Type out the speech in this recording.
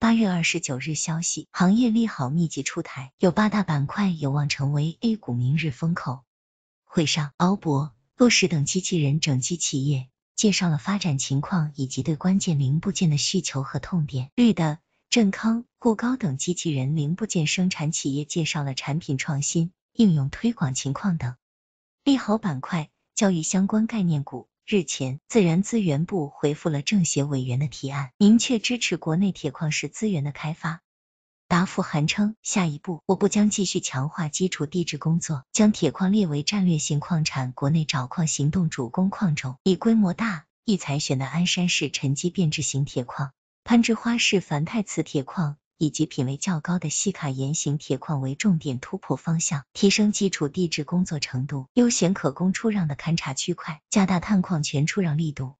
八月二十九日消息，行业利好密集出台，有八大板块有望成为 A 股明日风口。会上，敖博、洛石等机器人整机企业介绍了发展情况以及对关键零部件的需求和痛点；绿的、振康、沪高等机器人零部件生产企业介绍了产品创新、应用推广情况等。利好板块：教育相关概念股。日前，自然资源部回复了政协委员的提案，明确支持国内铁矿石资源的开发。答复函称，下一步，我部将继续强化基础地质工作，将铁矿列为战略性矿产，国内找矿行动主攻矿种，以规模大、易采选的鞍山市沉积变质型铁矿、攀枝花式钒钛磁铁矿。以及品位较高的细卡岩型铁矿为重点突破方向，提升基础地质工作程度，优选可供出让的勘察区块，加大探矿权出让力度。